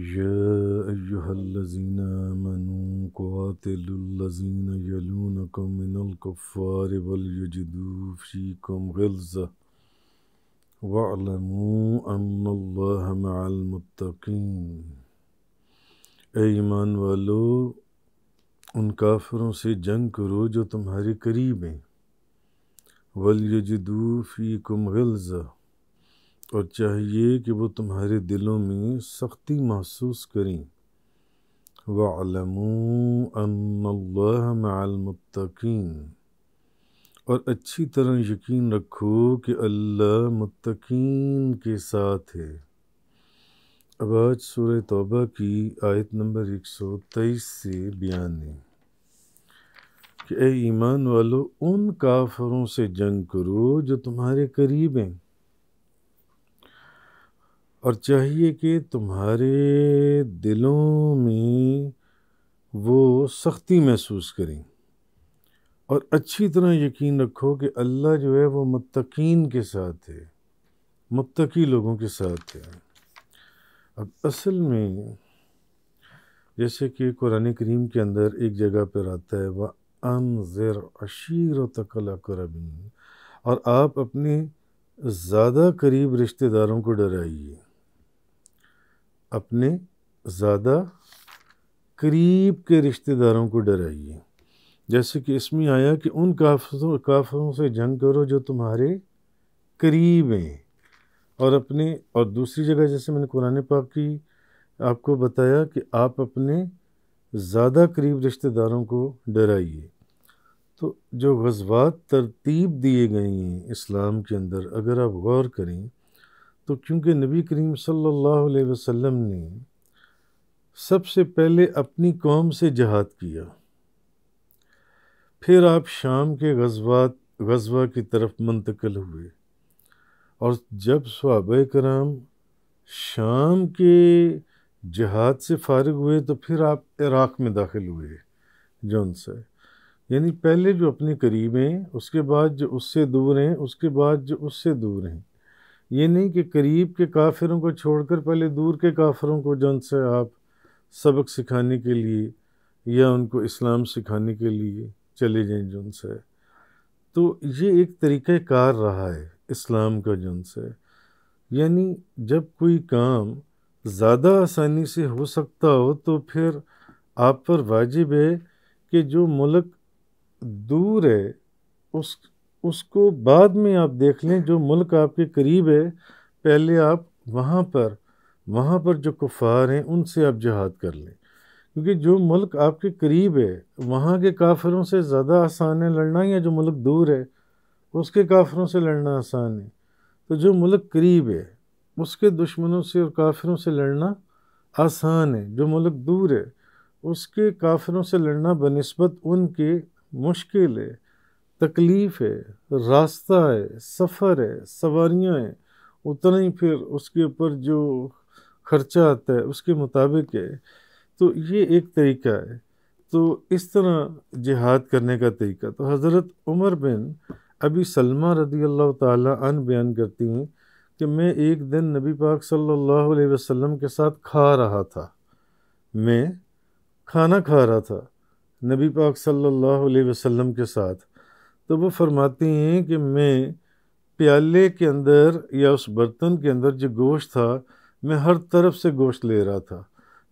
يا أيها الذين آمنوا قاتلوا الذين يلونكم من الكفار وليجدوا فيكم غلظة واعلموا أن الله مع المتقين ایمان والو ان کافروں سے جنگ کرو جو تمہارے قریب ہیں ولیجدو فیکم غلظہ और चाहिए कि वो तुम्हारे दिलों में सख्ती महसूस करें वालमतकीन और अच्छी तरह यकीन रखो कि अल्लाह मुत्तकीन के साथ है अब आज सूर तौबा की आयत नंबर 123 से बयान है कि ए ईमान वालों उन काफरों से जंग करो जो तुम्हारे करीब हैं और चाहिए कि तुम्हारे दिलों में वो सख्ती महसूस करें और अच्छी तरह यकीन रखो कि अल्लाह जो है वो मतकीन के साथ है मतकी लोगों के साथ है अब असल में जैसे कि कुरान करीम के अंदर एक जगह पर आता है वह अनजर अशीर तकला करबीन और आप अपने ज़्यादा करीब रिश्तेदारों को डराइए अपने ज़्यादा करीब के रिश्तेदारों को डराइए जैसे कि इसमें आया कि उन काफरों काफरों से जंग करो जो तुम्हारे करीब हैं और अपने और दूसरी जगह जैसे मैंने कुरान पाक की आपको बताया कि आप अपने ज़्यादा करीब रिश्तेदारों को डराइए तो जो गजबात तरतीब दिए गए हैं इस्लाम के अंदर अगर आप गौर करें तो क्योंकि नबी करीम सल्लल्लाहु अलैहि वसल्लम ने सबसे पहले अपनी कौम से जहाद किया फिर आप शाम के गजबात गजबा की तरफ मुंतकल हुए और जब सहाब कराम शाम के जहाद से फारग हुए तो फिर आप इराक़ में दाखिल हुए जौन से यानी पहले जो अपने करीब हैं उसके बाद जो उससे दूर हैं उसके बाद जो उससे दूर हैं ये नहीं कि करीब के काफिरों को छोड़कर पहले दूर के काफिरों को जन से आप सबक सिखाने के लिए या उनको इस्लाम सिखाने के लिए चले जाएं जन से तो ये एक तरीक़ार रहा है इस्लाम का जन से यानी जब कोई काम ज़्यादा आसानी से हो सकता हो तो फिर आप पर वाजिब है कि जो मुल्क दूर है उस उसको बाद में आप देख लें जो मुल्क आपके करीब है पहले आप वहाँ पर वहाँ पर जो कुफ़ार हैं उनसे आप जहाद कर लें क्योंकि जो मुल्क आपके करीब है वहाँ के काफिरों से ज़्यादा आसान है लड़ना या जो मुल्क दूर है उसके काफरों से लड़ना आसान है तो जो मुल्क करीब है उसके दुश्मनों से और काफिरों से लड़ना आसान है जो मुल्क दूर है उसके काफिरों से लड़ना बनस्बत उनके मुश्किल है तकलीफ़ है रास्ता है सफ़र है सवारियाँ हैं उतना ही फिर उसके ऊपर जो खर्चा आता है उसके मुताबिक है तो ये एक तरीका है तो इस तरह जिहाद करने का तरीका तो हज़रत उमर बिन अभी सलमा रदी अल्लाह तन बयान करती हैं कि मैं एक दिन नबी पाक सल्लल्लाहु अलैहि वसल्लम के साथ खा रहा था मैं खाना खा रहा था नबी पाक सल्लल्लाहु अलैहि वसल्लम के साथ तो वो फरमाती हैं कि मैं प्याले के अंदर या उस बर्तन के अंदर जो गोश्त था मैं हर तरफ से गोश्त ले रहा था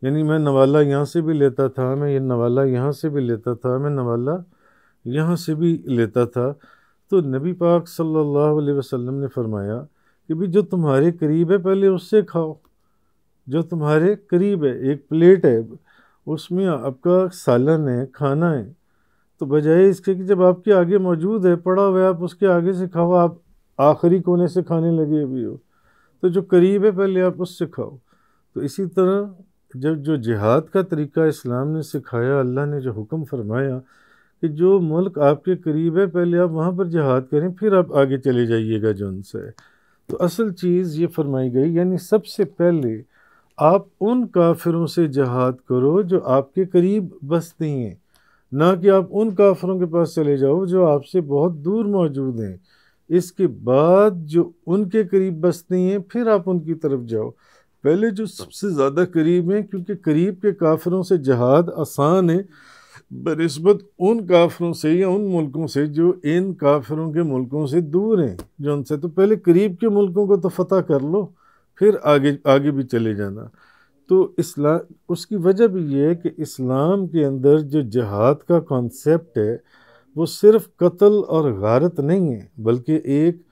यानी मैं नवाला यहाँ से भी लेता था मैं ये नवाला यहाँ से भी लेता था मैं नवाला यहाँ से भी लेता था तो नबी पाक सल्लल्लाहु अलैहि वसल्लम ने फरमाया कि भी जो तुम्हारे करीब है पहले उससे खाओ जो तुम्हारे करीब है एक प्लेट है उसमें आपका सालन है खाना है तो बजाय इसके कि जब आपके आगे मौजूद है पड़ा हुआ आप उसके आगे से खाओ आप आखिरी कोने से खाने लगे अभी हो तो जो करीब है पहले आप उससे खाओ तो इसी तरह जब जो जिहाद का तरीका इस्लाम ने सिखाया अल्लाह ने जो हुक्म फरमाया कि जो मुल्क आपके करीब है पहले आप वहाँ पर जिहाद करें फिर आप आगे चले जाइएगा जो उनसे तो असल चीज़ ये फरमाई गई यानी सबसे पहले आप उन काफिरों से जहाद करो जो आपके करीब बसते हैं ना कि आप उन काफरों के पास चले जाओ जो आपसे बहुत दूर मौजूद हैं इसके बाद जो उनके करीब बसते हैं फिर आप उनकी तरफ जाओ पहले जो सबसे ज़्यादा करीब हैं क्योंकि करीब के काफरों से जहाद आसान है बनस्बत उन काफरों से या उन मुल्कों से जो इन काफरों के मुल्कों से दूर हैं जो उनसे तो पहले करीब के मुल्कों को तो फतह कर लो फिर आगे आगे भी चले जाना तो इस्ला उसकी वजह भी ये है कि इस्लाम के अंदर जो जहाद का कॉन्सेप्ट है वो सिर्फ कत्ल और गारत नहीं है बल्कि एक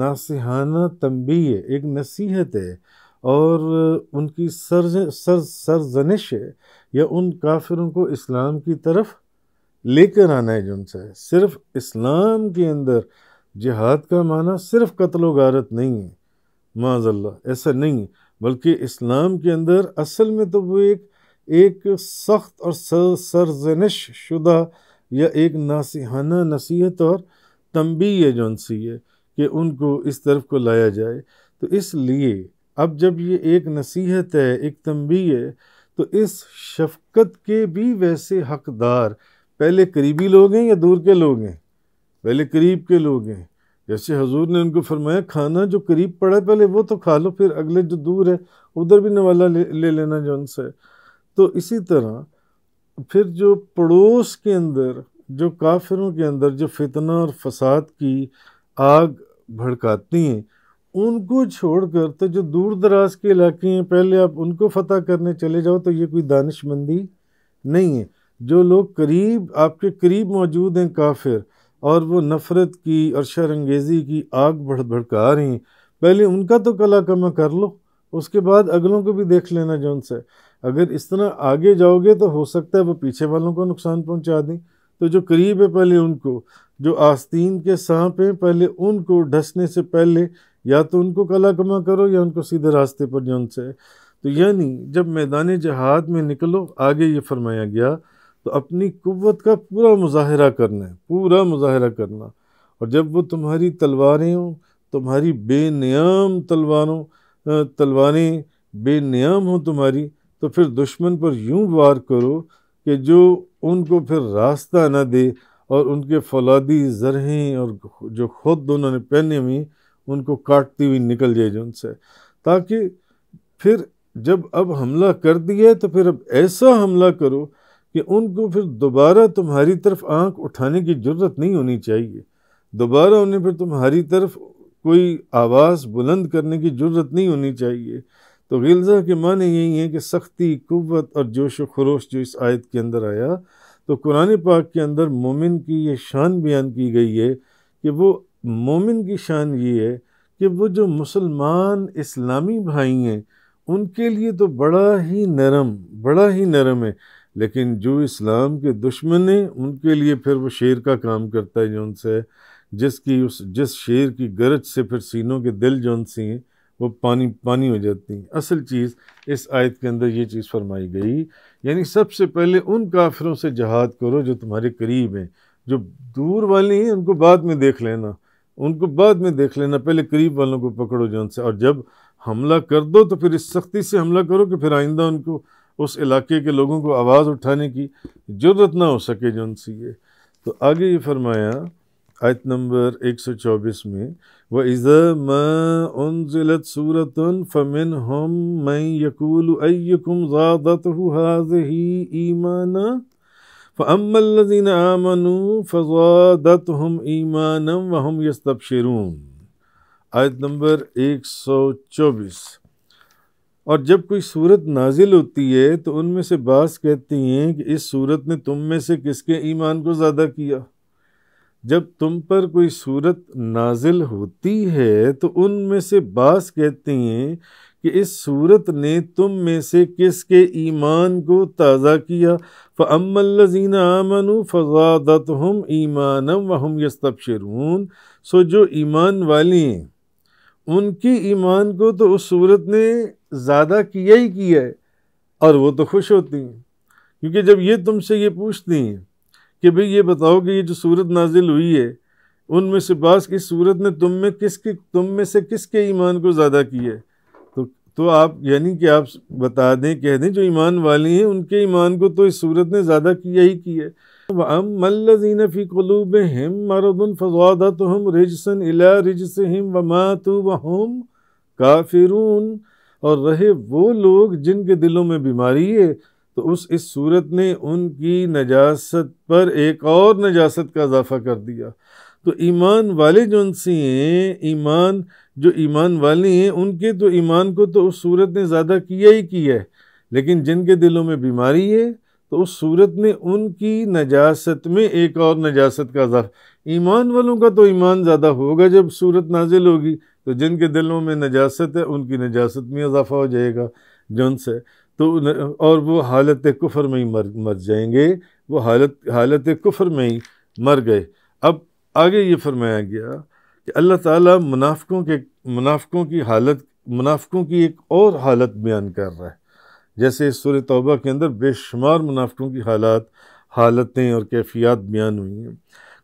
नासिहाना तंबी है एक नसीहत है और उनकी सरज सर सरजनिश है या उन काफिरों को इस्लाम की तरफ लेकर आना है जिनसे है सिर्फ इस्लाम के अंदर जहाद का माना सिर्फ कत्ल गारत नहीं है माजल्ला ऐसा नहीं है बल्कि इस्लाम के अंदर असल में तो वो एक एक सख्त और सर सरजनश शुदा या एक नासिहाना नसीहत और तंबी है जो सी है कि उनको इस तरफ को लाया जाए तो इसलिए अब जब ये एक नसीहत है एक तंबी है तो इस शफकत के भी वैसे हकदार पहले करीबी लोग हैं या दूर के लोग हैं पहले करीब के लोग हैं जैसे हजूर ने उनको फरमाया खाना जो करीब पड़ा है पहले वो तो खा लो फिर अगले जो दूर है उधर भी नवाला ले, ले लेना जो उनसे तो इसी तरह फिर जो पड़ोस के अंदर जो काफिरों के अंदर जो फितना और फसाद की आग भड़काती हैं उनको छोड़कर तो जो दूर दराज के इलाके हैं पहले आप उनको फतह करने चले जाओ तो ये कोई दानिशमंदी नहीं है जो लोग करीब आपके करीब मौजूद हैं काफिर और वो नफ़रत की और शरंगेज़ी की आग बढ़ भड़का रही पहले उनका तो कला कमा कर लो उसके बाद अगलों को भी देख लेना जो उनसे अगर इस तरह आगे जाओगे तो हो सकता है वो पीछे वालों को नुकसान पहुंचा दें तो जो करीब है पहले उनको जो आस्तीन के सांप हैं पहले उनको ढसने से पहले या तो उनको कला कमा करो या उनको सीधे रास्ते पर जो उनसे तो यानी जब मैदान जहाद में निकलो आगे ये फरमाया गया तो अपनी कुत का पूरा मुजाहरा करना है पूरा मुजाहरा करना और जब वो तुम्हारी तलवारें हों तुम्हारी बेनियाम तलवारों तलवारें बेनियाम हों तुम्हारी तो फिर दुश्मन पर यूं वार करो कि जो उनको फिर रास्ता ना दे और उनके फौलादी जरहें और जो खुद उन्होंने पहने हुई उनको काटती हुई निकल जाए जो उनसे ताकि फिर जब अब हमला कर दिया तो फिर अब ऐसा हमला करो कि उनको फिर दोबारा तुम्हारी तरफ आंख उठाने की ज़रूरत नहीं होनी चाहिए दोबारा उन्हें फिर तुम्हारी तरफ कोई आवाज़ बुलंद करने की ज़रूरत नहीं होनी चाहिए तो गिलज़ा के माने यही हैं कि सख्ती कुत और जोश व खरोश जो इस आयत के अंदर आया तो कुरान पाक के अंदर मोमिन की ये शान बयान की गई है कि वो मोमिन की शान ये है कि वो जो मुसलमान इस्लामी भाई हैं उनके लिए तो बड़ा ही नरम बड़ा ही नरम है लेकिन जो इस्लाम के दुश्मन हैं उनके लिए फिर वो शेर का काम करता है जो उनसे जिसकी उस जिस शेर की गरज से फिर सीनों के दिल जो सी हैं वो पानी पानी हो जाती हैं असल चीज़ इस आयत के अंदर ये चीज़ फरमाई गई यानी सबसे पहले उन काफिरों से जहाद करो जो तुम्हारे करीब हैं जो दूर वाले हैं उनको बाद में देख लेना उनको बाद में देख लेना पहले करीब वालों को पकड़ो जो उनसे और जब हमला कर दो तो फिर इस सख्ती से हमला करो कि फिर आइंदा उनको उस इलाके के लोगों को आवाज़ उठाने की ज़रूरत ना हो सके जो उनसे है तो आगे ये फरमाया आयत नंबर 124 में व इज़ा मनजिलत सूरत फ़मिन हम मैं यकूल अयकुम ज़्यादत हाजही ईमाना फ़म्मा लजीन आमनु फ़जादत हम ईमानम व हम यस्तबशरून आयत नंबर 124 और जब कोई सूरत नाजिल होती है तो उनमें से बास कहती हैं कि इस सूरत ने तुम में से किसके ईमान को ज़्यादा किया जब तुम पर कोई सूरत नाजिल होती है तो उनमें से बास कहती हैं कि इस सूरत ने तुम में से किसके ईमान को ताज़ा किया फ़मल्लिन आमनु फादत हम ईमानम वहम यस्तबशरून सो जो ईमान वाली हैं उनकी ईमान को तो उस सूरत ने ज़्यादा किया ही किया है और वो तो खुश होती हैं क्योंकि जब ये तुमसे ये पूछती हैं कि भाई ये बताओ कि ये जो सूरत नाजिल हुई है उनमें से बास की सूरत ने तुम में किसके तुम में से किसके ईमान को ज़्यादा किया है तो तो आप यानी कि आप बता दें कह दें जो ईमान वाली हैं उनके ईमान को तो इस सूरत ने ज़्यादा किया ही किया है हम फ़ी कलूब हम मरदन फजादा तो हम रिजसन अला रिजस हम मातु व हम काफिरून और रहे वो लोग जिनके दिलों में बीमारी है तो उस इस सूरत ने उनकी नजास्त पर एक और नजासत का इजाफा कर दिया तो ईमान वाले जो उनसे हैं ईमान जो ईमान वाले हैं उनके तो ईमान को तो उस सूरत ने ज़्यादा किया ही किया है लेकिन जिनके दिलों में बीमारी है तो उस सूरत ने उनकी नजास्त में एक और नजास्त का इजाफा ईमान वालों का तो ईमान ज़्यादा होगा जब सूरत नाजिल होगी तो जिनके दिलों में नजास्त है उनकी नजास्त में इजाफा हो जाएगा जन से तो और वो हालत कुफर में ही मर मर जाएंगे वो हालत हालत कुफर में ही मर गए अब आगे ये फरमाया गया कि अल्लाह ताला मुनाफ़ों के मुनाफ़ों की हालत मुनाफ़ों की एक और हालत बयान कर रहा है जैसे इस सूर तौबा के अंदर बेशुमार मुनाफ़ों की हालात हालतें और कैफियात बयान हुई हैं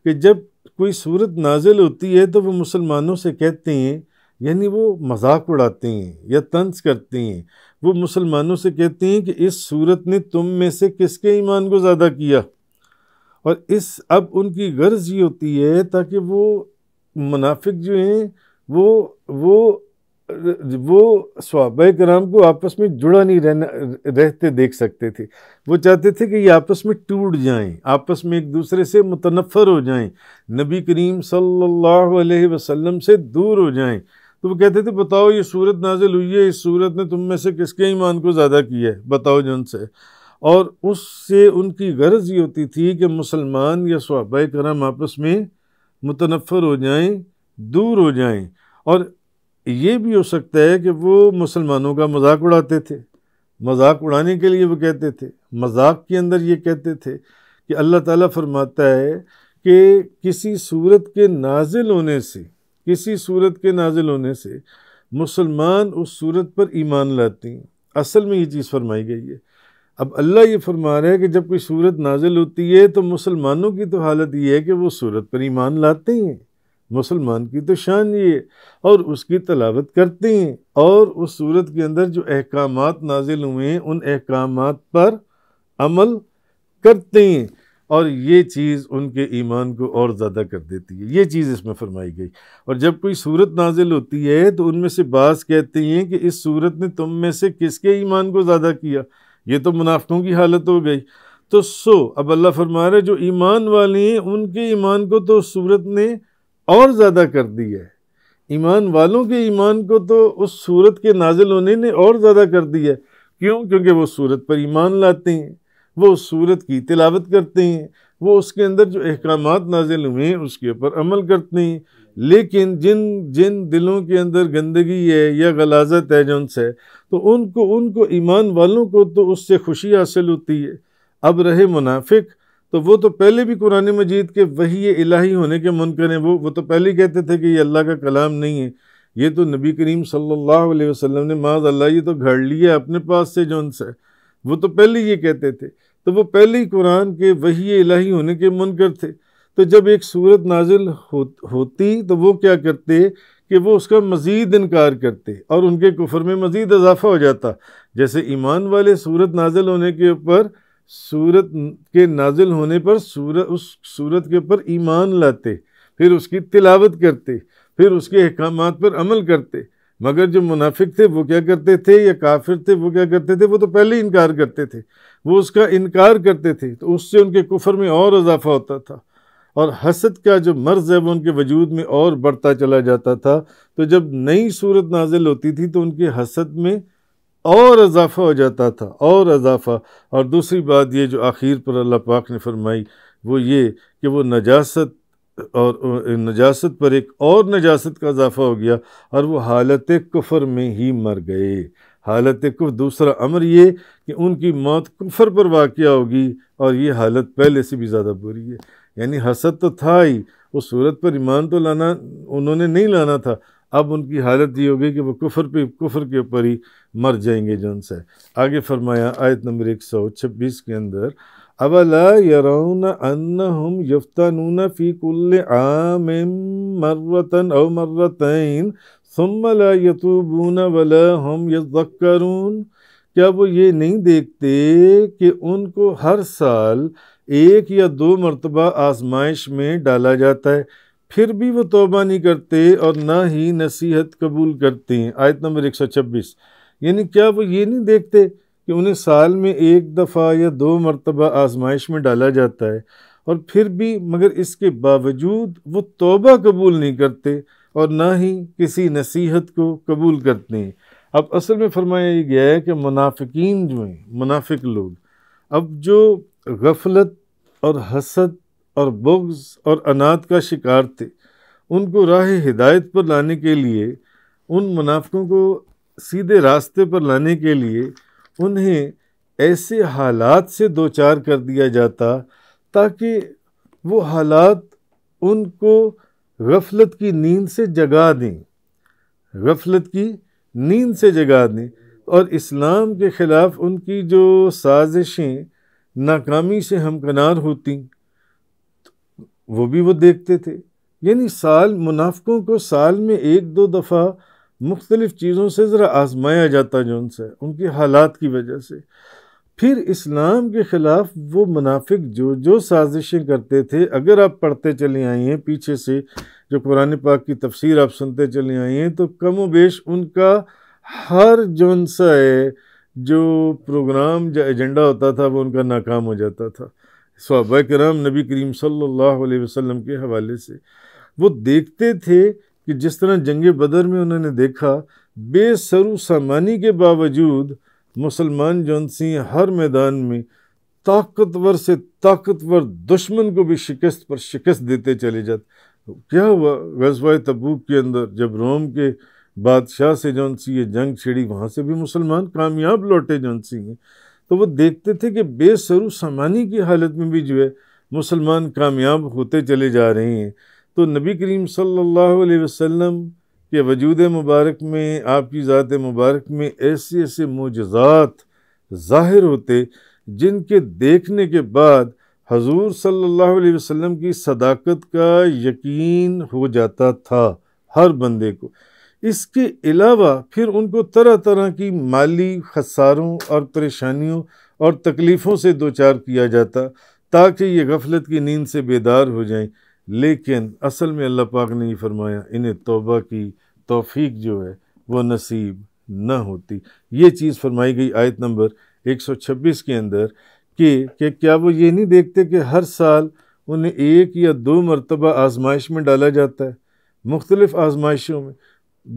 कि जब कोई सूरत नाजिल होती है तो वो मुसलमानों से कहते हैं यानी वो मजाक उड़ाती हैं या तंज करती हैं वो मुसलमानों से कहती हैं कि इस सूरत ने तुम में से किसके ईमान को ज़्यादा किया और इस अब उनकी गर्ज ये होती है ताकि वो मुनाफिक जो हैं वो वो वो स्वाब कराम को आपस में जुड़ा नहीं रहना रहते देख सकते थे वो चाहते थे कि ये आपस में टूट जाएं आपस में एक दूसरे से मुतनफ़र हो जाएं नबी करीम सल्लल्लाहु अलैहि वसल्लम से दूर हो जाएं तो वो कहते थे बताओ ये सूरत नाजिल हुई है इस सूरत ने तुम में से किसके ईमान को ज़्यादा किया है बताओ जन से और उससे उनकी गर्ज ये होती थी कि मुसलमान या स्वाब कराम आपस में मुतनफ़र हो जाएं दूर हो जाएं और ये भी हो सकता है कि वो मुसलमानों का मजाक उड़ाते थे मजाक उड़ाने के लिए वो कहते थे मजाक के अंदर ये कहते थे कि अल्लाह ताला फरमाता है कि किसी सूरत के नाजिल होने से किसी सूरत के नाजिल होने से मुसलमान उस सूरत पर ईमान लाते हैं असल में ये चीज़ फरमाई गई है अब अल्लाह ये फरमा रहा है कि जब कोई सूरत नाजिल होती है तो मुसलमानों की तो हालत ये है कि वो सूरत पर ईमान लाते हैं मुसलमान की तो शान ये और उसकी तलावत करते हैं और उस सूरत के अंदर जो अहकाम नाजिल हुए हैं उन अहकाम पर अमल करते हैं और ये चीज़ उनके ईमान को और ज़्यादा कर देती है ये चीज़ इसमें फरमाई गई और जब कोई सूरत नाजिल होती है तो उनमें से बास कहते हैं कि इस सूरत ने तुम में से किसके ईमान को ज़्यादा किया ये तो मुनाफों की हालत हो गई तो सो अब अल्लाह फरमा रहे जो ईमान वाले हैं उनके ईमान को तो सूरत ने और ज़्यादा कर दिया है ईमान वालों के ईमान को तो उस सूरत के नाजिल होने ने और ज़्यादा कर दिया है क्यों क्योंकि वो सूरत पर ईमान लाते हैं वो उस सूरत की तिलावत करते हैं वो उसके अंदर जो अहकाम नाजिल हुए हैं उसके ऊपर अमल करते हैं लेकिन जिन जिन दिलों के अंदर गंदगी है या गलाजत है जो है तो उनको उनको ईमान वालों को तो उससे खुशी हासिल होती है अब रहे मुनाफिक तो वो तो पहले भी कुरान मजीद के वही इलाही होने के मुनकर हैं वो वो तो पहले ही कहते थे कि ये अल्लाह का कलाम नहीं है ये तो नबी करीम सल्लल्लाहु अलैहि वसल्लम ने माज अल्लाह ये तो घड़ लिया अपने पास से जो उनसे वो तो पहले ये कहते थे तो वो पहले ही कुरान के वही इलाही होने के मुनकर थे तो जब एक सूरत नाजिल हो, होती तो वो क्या करते कि वो उसका मज़ीद इनकार करते और उनके कुफर में मज़ीद इजाफा हो जाता जैसे ईमान वाले सूरत नाजिल होने के ऊपर सूरत के नाजिल होने पर सूरत उस सूरत के ऊपर ईमान लाते फिर उसकी तिलावत करते फिर उसके अहकाम पर अमल करते मगर जो मुनाफिक थे वो क्या करते थे या काफिर थे वो क्या करते थे वो तो पहले ही इनकार करते थे वो उसका इनकार करते थे तो उससे उनके कुफर में और इजाफा होता था और हसद का जो मर्ज़ है वो उनके वजूद में और बढ़ता चला जाता था तो जब नई सूरत नाजिल होती थी तो उनके हसद में और इजाफा हो जाता था और इजाफा और दूसरी बात ये जो आखिर पर अल्लाह पाक ने फरमाई वो ये कि वो नजास्त और नजास्त पर एक और नजास्त का इजाफा हो गया और वो हालत कुफर में ही मर गए हालत कुफ दूसरा अमर ये कि उनकी मौत कुफर पर वाक़ होगी और ये हालत पहले से भी ज़्यादा बुरी है यानी हसद तो था ही उस सूरत पर ईमान तो लाना उन्होंने नहीं लाना था अब उनकी हालत ये होगी कि वो कुफर पे कुफर के ऊपर ही मर जाएंगे जो उनसे आगे फरमाया आयत नंबर एक सौ छब्बीस के अंदर अवला अन्न हम फ़ी आम मर्रतन मर्रतन वला हम यून क्या वो ये नहीं देखते कि उनको हर साल एक या दो मरतबा आजमाइश में डाला जाता है फिर भी वो तोबा नहीं करते और ना ही नसीहत कबूल करते हैं आयत नंबर एक सौ छब्बीस यानी क्या वो ये नहीं देखते कि उन्हें साल में एक दफ़ा या दो मरतबा आजमाइश में डाला जाता है और फिर भी मगर इसके बावजूद वो तोबा कबूल नहीं करते और ना ही किसी नसीहत को कबूल करते हैं अब असल में फरमाया ये गया है कि मुनाफिकीन जो हैं मुनाफिक लोग अब जो गफलत और हसद और बुग्ज़ और अनाथ का शिकार थे उनको राह हिदायत पर लाने के लिए उन मुनाफिकों को सीधे रास्ते पर लाने के लिए उन्हें ऐसे हालात से दो चार कर दिया जाता ताकि वो हालात उनको गफलत की नींद से जगा दें गफलत की नींद से जगा दें और इस्लाम के ख़िलाफ़ उनकी जो साजिशें नाकामी से हमकनार होती वो भी वो देखते थे यानी साल मुनाफ़ों को साल में एक दो दफ़ा मुख्तलिफ़ चीज़ों से ज़रा आजमाया जाता जो उनसे उनके हालात की वजह से फिर इस्लाम के ख़िलाफ़ वो मुनाफिक जो जो साजिशें करते थे अगर आप पढ़ते चले आई हैं पीछे से जो कुरान पाक की तफसीर आप सुनते चले आई हैं तो कम वेश उनका हर जो सा है जो प्रोग्राम जो एजेंडा होता था वो उनका नाकाम हो जाता था सहाबा कराम नबी करीम सल्लल्लाहु अलैहि वसल्लम के हवाले से वो देखते थे कि जिस तरह जंग बदर में उन्होंने देखा बेसरु सामानी के बावजूद मुसलमान जौन सिंह हर मैदान में ताकतवर से ताकतवर दुश्मन को भी शिकस्त पर शिकस्त देते चले जाते क्या हुआ गजवा तबूक के अंदर जब रोम के बादशाह से जौन सी ये जंग छिड़ी वहाँ से भी मुसलमान कामयाब लौटे जौन सी हैं तो वो देखते थे कि बेसरु सामानी की हालत में भी जो है मुसलमान कामयाब होते चले जा रहे हैं तो नबी करीम सल्लल्लाहु अलैहि वसल्लम के वजूद मुबारक में आपकी ज़ात मुबारक में ऐसे ऐसे मोजात ज़ाहिर होते जिनके देखने के बाद हजूर सल्लल्लाहु अलैहि वसल्लम की सदाकत का यकीन हो जाता था हर बंदे को इसके अलावा फिर उनको तरह तरह की माली खसारों और परेशानियों और तकलीफ़ों से दो चार किया जाता ताकि ये गफलत की नींद से बेदार हो जाएं लेकिन असल में अल्लाह पाक ने ये फरमाया इन्हें तोबा की तौफीक जो है वो नसीब न होती ये चीज़ फरमाई गई आयत नंबर 126 के अंदर कि कि क्या वो ये नहीं देखते कि हर साल उन्हें एक या दो मरतबा आजमाइश में डाला जाता है मुख्तलिफ़ आजमाइशों में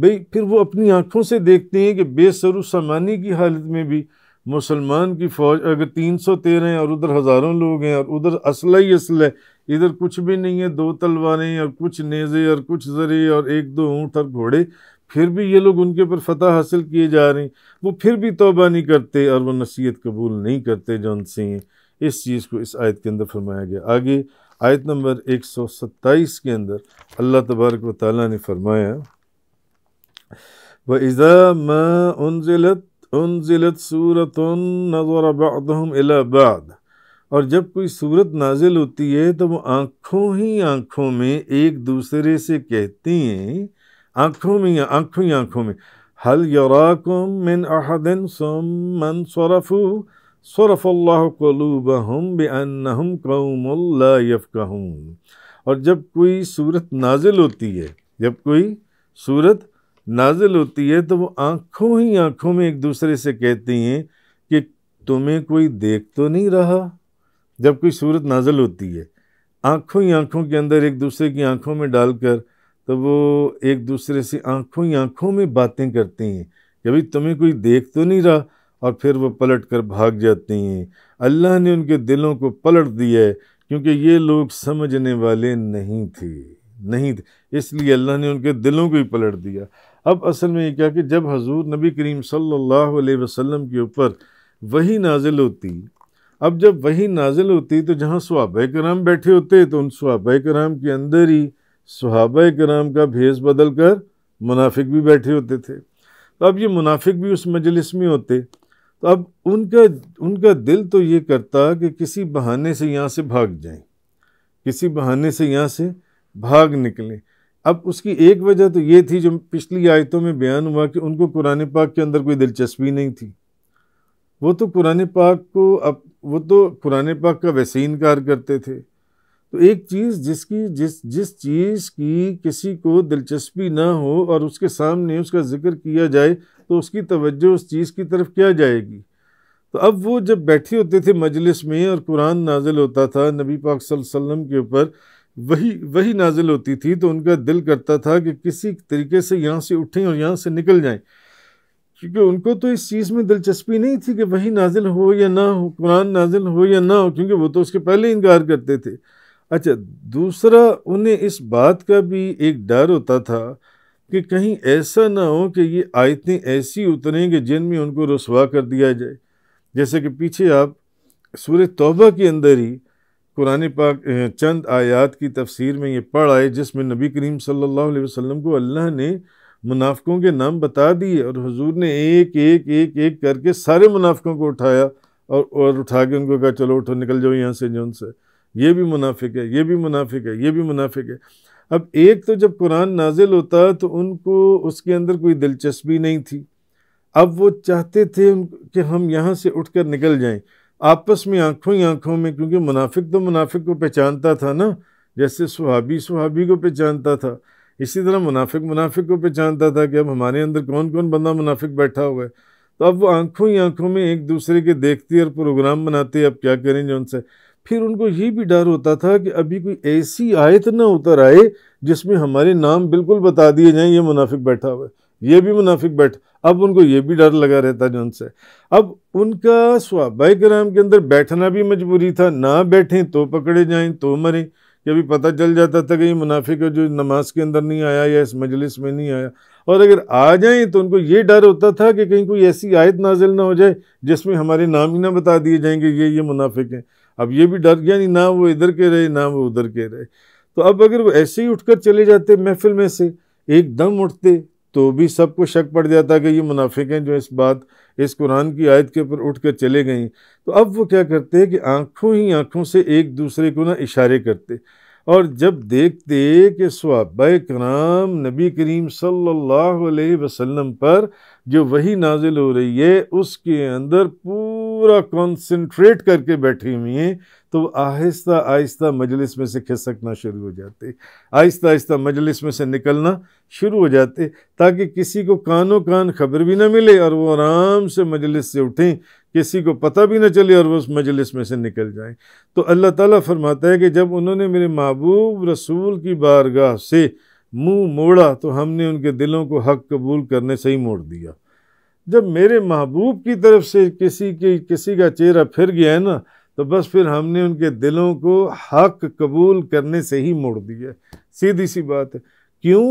भाई फिर वो अपनी आँखों से देखते हैं कि बेसरु सामानी की हालत में भी मुसलमान की फ़ौज अगर तीन सौ तेरह हैं और उधर हज़ारों लोग हैं और उधर असला ही असल है इधर कुछ भी नहीं है दो तलवारें और कुछ नेज़े और कुछ ज़रे और एक दो ऊँट और घोड़े फिर भी ये लोग उनके ऊपर फतह हासिल किए जा रहे हैं वो फिर भी तोबा नहीं करते और वो नसीहत कबूल नहीं करते जो उनसे हैं इस चीज़ को इस आयत के अंदर फरमाया गया आगे आयत नंबर एक सौ सत्ताईस के अंदर अल्लाह तबारक व ने फरमाया व इज़ा मा उनजिलत उनजिलत सूरत नज़र बदम इलाबाद और जब कोई सूरत नाजिल होती है तो वो आँखों ही आँखों में एक दूसरे से कहती हैं आँखों में आँखों ही आँखों में हल यराकुम मिन अहदन सुम मन शरफ़ु शरफ़ल्लाबहम बेअनहम कौमल्लाफ़ून और जब कोई सूरत नाजिल होती है जब कोई सूरत नाजिल होती है तो वो आँखों ही आँखों में एक दूसरे से कहती हैं कि तुम्हें कोई देख तो नहीं रहा जब कोई सूरत नाजल होती है आँखों ही आँखों के अंदर एक दूसरे की आँखों में डालकर तो वो एक दूसरे से आँखों ही आँखों में बातें करती हैं कि भाई तुम्हें कोई देख तो नहीं रहा और फिर वो पलट कर भाग जाती हैं अल्लाह ने उनके दिलों को पलट दिया है क्योंकि ये लोग समझने वाले नहीं थे नहीं थे इसलिए अल्लाह ने उनके दिलों को ही पलट दिया अब असल में ये क्या कि जब हजूर नबी करीम सल्लल्लाहु अलैहि वसल्लम के ऊपर वही नाजिल होती अब जब वही नाजिल होती तो जहाँ सुहाब कराम बैठे होते तो उन सुहाब कराम के अंदर ही सुहाब कराम का भेस बदल कर मुनाफिक भी बैठे होते थे तो अब ये मुनाफिक भी उस मजलिस में होते तो अब उनका उनका दिल तो ये करता कि किसी बहाने से यहाँ से भाग जाएं किसी बहाने से यहाँ से भाग निकलें अब उसकी एक वजह तो ये थी जो पिछली आयतों में बयान हुआ कि उनको कुरान पाक के अंदर कोई दिलचस्पी नहीं थी वो तो कुरान पाक को अब वो तो कुरान पाक का वैसे इनकार करते थे तो एक चीज़ जिसकी जिस जिस चीज़ की किसी को दिलचस्पी ना हो और उसके सामने उसका ज़िक्र किया जाए तो उसकी तवज्जो उस चीज़ की तरफ क्या जाएगी तो अब वो जब बैठे होते थे मजलिस में और कुरान नाजिल होता था नबी पाक सल्लल्लाहु अलैहि वसल्लम के ऊपर वही वही नाजिल होती थी तो उनका दिल करता था कि किसी तरीके से यहाँ से उठें और यहाँ से निकल जाएं क्योंकि उनको तो इस चीज़ में दिलचस्पी नहीं थी कि वही नाजिल हो या ना हो कुरान नाजिल हो या ना हो क्योंकि वो तो उसके पहले इनकार करते थे अच्छा दूसरा उन्हें इस बात का भी एक डर होता था कि कहीं ऐसा ना हो कि ये आयतें ऐसी उतरें कि जिनमें उनको रसवा कर दिया जाए जैसे कि पीछे आप सूर्य तोबा के अंदर ही कुरान पाक चंद आयात की तफसीर में ये पढ़ आए जिसमें नबी करीम सल्लल्लाहु अलैहि वसल्लम को अल्लाह ने मुनाफ़ों के नाम बता दिए और हजूर ने एक एक एक एक करके सारे मुनाफ़ों को उठाया और और उठा के उनको कहा चलो उठो निकल जाओ यहाँ से जो उनसे ये भी मुनाफिक है ये भी मुनाफिक है ये भी मुनाफिक है अब एक तो जब कुरान नाजिल होता तो उनको उसके अंदर कोई दिलचस्पी नहीं थी अब वो चाहते थे कि हम यहाँ से उठकर निकल जाएं आपस में आंखों ही आंखों में क्योंकि मुनाफिक तो मुनाफिक को पहचानता था ना जैसे सुहाबी सुहाबी को पहचानता था इसी तरह मुनाफिक मुनाफिक को पहचानता था कि अब हमारे अंदर कौन कौन बंदा मुनाफिक बैठा हुआ है तो अब वो आंखों ही आंखों में एक दूसरे के देखते और प्रोग्राम बनाते अब क्या करें जो उनसे फिर उनको ये भी डर होता था कि अभी कोई ऐसी आयत ना उतर आए जिसमें हमारे नाम बिल्कुल बता दिए जाएँ ये मुनाफिक बैठा हुआ है ये भी मुनाफिक बैठ अब उनको ये भी डर लगा रहता जो उनसे अब उनका स्वाभाविक राम के अंदर बैठना भी मजबूरी था ना बैठें तो पकड़े जाएं तो मरें कि अभी पता चल जाता था कि ये मुनाफिक जो नमाज के अंदर नहीं आया या इस मजलिस में नहीं आया और अगर आ जाएं तो उनको ये डर होता था कि कहीं कोई ऐसी आयत नाजिल ना हो जाए जिसमें हमारे नाम ही ना बता दिए जाएंगे ये ये मुनाफिक हैं अब ये भी डर गया नहीं ना वो इधर के रहे ना वो उधर के रहे तो अब अगर वो ऐसे ही उठकर चले जाते महफिल में से एकदम उठते तो भी सबको शक पड़ जाता कि ये मुनाफिक हैं जो इस बात इस कुरान की आयत के ऊपर उठ कर चले गई तो अब वो क्या करते हैं कि आँखों ही आँखों से एक दूसरे को ना इशारे करते और जब देखते कि स्वाबा कराम नबी करीम सल्लल्लाहु अलैहि वसल्लम पर जो वही नाजिल हो रही है उसके अंदर पूरा कंसंट्रेट करके बैठी हुई हैं तो आहिस्ता आहिस्ता मजलिस में से खिसकना शुरू हो जाते आहिस्ता आहिस्ता मजलिस में से निकलना शुरू हो जाते ताकि किसी को कानों कान खबर भी ना मिले और वो आराम से मजलिस से उठें किसी को पता भी ना चले और वो उस मजलिस में से निकल जाए तो अल्लाह ताला फरमाता है कि जब उन्होंने मेरे महबूब रसूल की बारगाह से मुंह मोड़ा तो हमने उनके दिलों को हक कबूल करने से ही मोड़ दिया जब मेरे महबूब की तरफ से किसी के किसी का चेहरा फिर गया है ना तो बस फिर हमने उनके दिलों को हक कबूल करने से ही मोड़ दिया सीधी सी बात है क्यों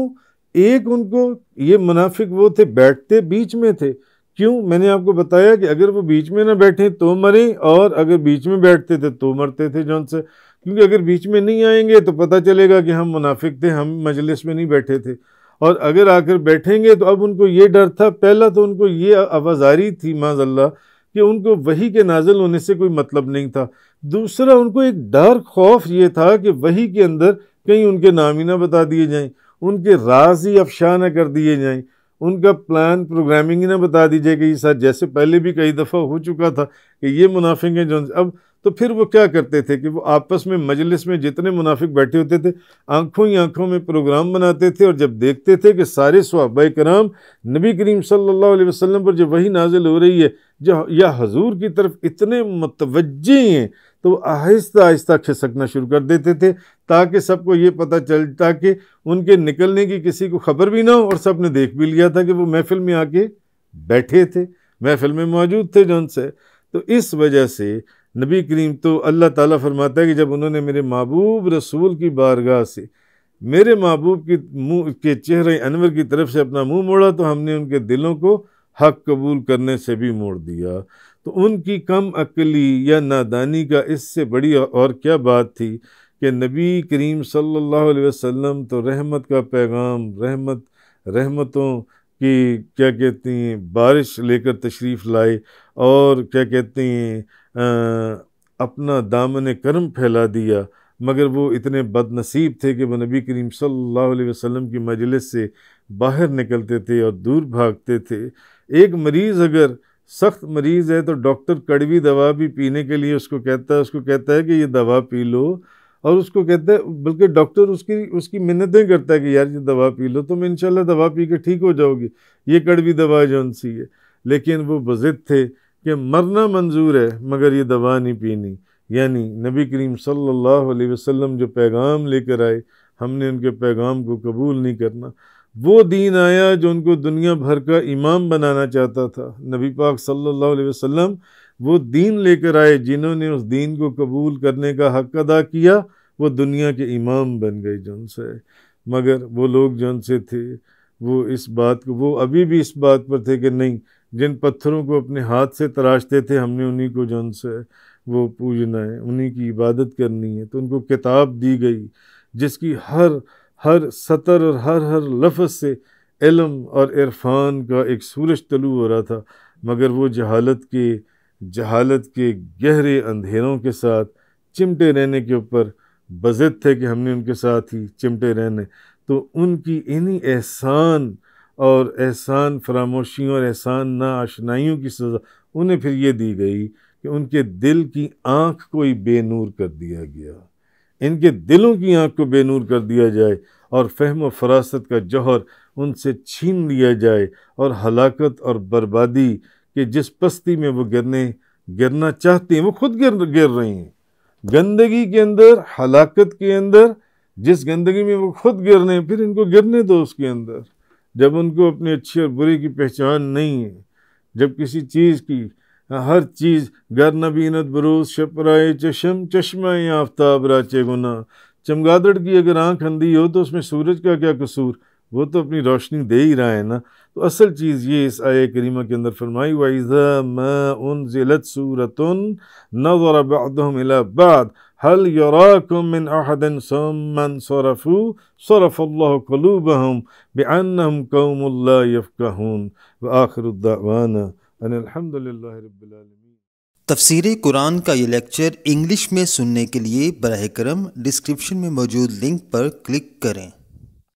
एक उनको ये मुनाफिक वो थे बैठते बीच में थे क्यों मैंने आपको बताया कि अगर वो बीच में ना बैठे तो मरें और अगर बीच में बैठते थे तो मरते थे जौन से क्योंकि अगर बीच में नहीं आएंगे तो पता चलेगा कि हम मुनाफिक थे हम मजलिस में नहीं बैठे थे और अगर आकर बैठेंगे तो अब उनको ये डर था पहला तो उनको ये आवाजारी थी माजल्ला कि उनको वही के नाजल होने से कोई मतलब नहीं था दूसरा उनको एक डर खौफ ये था कि वही के अंदर कहीं उनके नाम ही ना बता दिए जाएं उनके राज ही अफशा न कर दिए जाएं उनका प्लान प्रोग्रामिंग ही ना बता दीजिए कि सर जैसे पहले भी कई दफ़ा हो चुका था कि ये मुनाफिक हैं जो अब तो फिर वो क्या करते थे कि वो आपस में मजलिस में जितने मुनाफिक बैठे होते थे आंखों ही आंखों में प्रोग्राम बनाते थे और जब देखते थे कि सारे सहाबा कराम नबी करीम सल्लल्लाहु अलैहि वसल्लम पर जब वही नाजिल हो रही है जो या हजूर की तरफ इतने मतवजे हैं तो आहिस्ता आहिस्ता खिसकना शुरू कर देते थे ताकि सबको ये पता चल ताकि उनके निकलने की किसी को खबर भी ना हो और सब ने देख भी लिया था कि वो महफिल में आके बैठे थे महफिल में मौजूद थे जो उनसे तो इस वजह से नबी करीम तो अल्लाह ताला फरमाता है कि जब उन्होंने मेरे महबूब रसूल की बारगाह से मेरे महबूब की मुँह के चेहरे अनवर की तरफ से अपना मुंह मोड़ा तो हमने उनके दिलों को हक कबूल करने से भी मोड़ दिया तो उनकी कम अकली या नादानी का इससे बड़ी और क्या बात थी कि नबी करीम सल्लल्लाहु अलैहि वसल्लम तो रहमत का पैगाम रहमत रहमतों की क्या कहते हैं बारिश लेकर तशरीफ़ लाए और क्या कहते हैं अपना दामन कर्म फैला दिया मगर वो इतने बदनसीब थे कि वह नबी करीम सल्लल्लाहु अलैहि वसल्लम की मजलिस से बाहर निकलते थे और दूर भागते थे एक मरीज़ अगर सख्त मरीज़ है तो डॉक्टर कड़वी दवा भी पीने के लिए उसको कहता है उसको कहता है कि ये दवा पी लो और उसको कहता है बल्कि डॉक्टर उसकी उसकी मिन्नतें करता है कि यार ये दवा पी लो तुम इंशाल्लाह दवा पी के ठीक हो जाओगी ये कड़वी दवा जौन सी है लेकिन वो बजिद थे कि मरना मंजूर है मगर ये दवा नहीं पीनी यानी नबी करीम सल्लल्लाहु अलैहि वसल्लम जो पैगाम लेकर आए हमने उनके पैगाम को कबूल नहीं करना वो दीन आया जो उनको दुनिया भर का इमाम बनाना चाहता था नबी पाक सल्लल्लाहु अलैहि वसल्लम वो दीन लेकर आए जिन्होंने उस दीन को कबूल करने का हक अदा किया वो दुनिया के इमाम बन गए जौन से मगर वो लोग जौन से थे वो इस बात को वो अभी भी इस बात पर थे कि नहीं जिन पत्थरों को अपने हाथ से तराशते थे हमने उन्हीं को जन से वो पूजना है उन्हीं की इबादत करनी है तो उनको किताब दी गई जिसकी हर हर सतर और हर हर लफ्ज़ से इलम और इरफान का एक सूरज तलू हो रहा था मगर वो जहालत के जहालत के गहरे अंधेरों के साथ चिमटे रहने के ऊपर बजत थे कि हमने उनके साथ ही चिमटे रहने तो उनकी इन्हीं एहसान और एहसान फरामोशियों और एहसान ना आशनाइयों की सज़ा उन्हें फिर ये दी गई कि उनके दिल की आँख को ही बेनूर कर दिया गया इनके दिलों की आँख को बेनूर कर दिया जाए और फहम व फरासत का जौहर उनसे छीन लिया जाए और हलाकत और बर्बादी के जिस पस्ती में वो गिरने गिरना चाहते हैं वो खुद गिर गिर रही हैं गंदगी के अंदर हलाकत के अंदर जिस गंदगी में वो खुद गिर रहे हैं फिर इनको गिरने दो उसके अंदर जब उनको अपनी अच्छी और बुरी की पहचान नहीं है जब किसी चीज़ की हर चीज़ गर नबीनत बरूस शपराए चशम चश्मा आफ्ताब राचे गुना चमगादड़ की अगर आँख अंधी हो तो उसमें सूरज का क्या कसूर वो तो अपनी रोशनी दे ही रहा है ना तो असल चीज़ ये इस आय करीमा के अंदर फरमाई वाइज़ा मन ज़िलत सूरत नज़र बाद हल यराकुम मिन अहदन सम्मन सरफू सरफ़ल्ला कलूबहम बेअनहम कौमुल्ला यफ़क़हून व आखिरुद्दावाना अनिलहमदिल्लाह रब्बिल तफसीर कुरान का ये लेक्चर इंग्लिश में सुनने के लिए बरह करम डिस्क्रिप्शन में मौजूद लिंक पर क्लिक करें